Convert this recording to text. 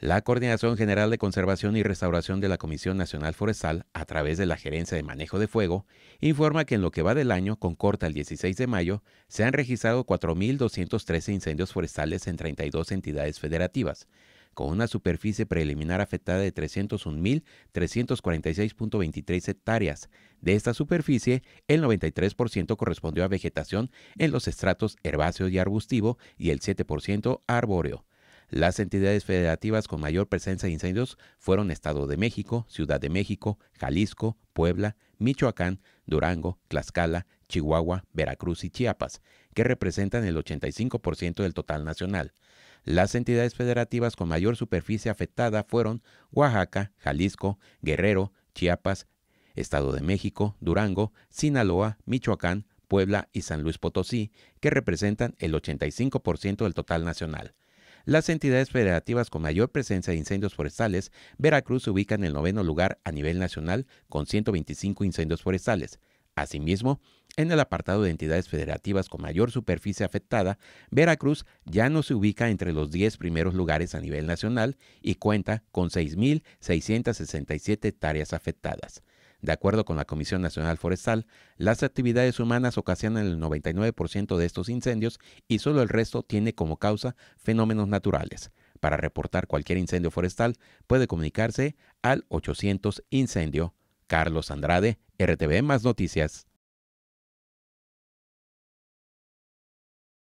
La Coordinación General de Conservación y Restauración de la Comisión Nacional Forestal, a través de la Gerencia de Manejo de Fuego, informa que en lo que va del año, con corta el 16 de mayo, se han registrado 4.213 incendios forestales en 32 entidades federativas, con una superficie preliminar afectada de 301.346.23 hectáreas. De esta superficie, el 93% correspondió a vegetación en los estratos herbáceo y arbustivo y el 7% arbóreo. Las entidades federativas con mayor presencia de incendios fueron Estado de México, Ciudad de México, Jalisco, Puebla, Michoacán, Durango, Tlaxcala, Chihuahua, Veracruz y Chiapas, que representan el 85% del total nacional. Las entidades federativas con mayor superficie afectada fueron Oaxaca, Jalisco, Guerrero, Chiapas, Estado de México, Durango, Sinaloa, Michoacán, Puebla y San Luis Potosí, que representan el 85% del total nacional. Las entidades federativas con mayor presencia de incendios forestales, Veracruz se ubica en el noveno lugar a nivel nacional con 125 incendios forestales. Asimismo, en el apartado de entidades federativas con mayor superficie afectada, Veracruz ya no se ubica entre los 10 primeros lugares a nivel nacional y cuenta con 6.667 hectáreas afectadas. De acuerdo con la Comisión Nacional Forestal, las actividades humanas ocasionan el 99% de estos incendios y solo el resto tiene como causa fenómenos naturales. Para reportar cualquier incendio forestal puede comunicarse al 800 Incendio. Carlos Andrade, RTV Más Noticias.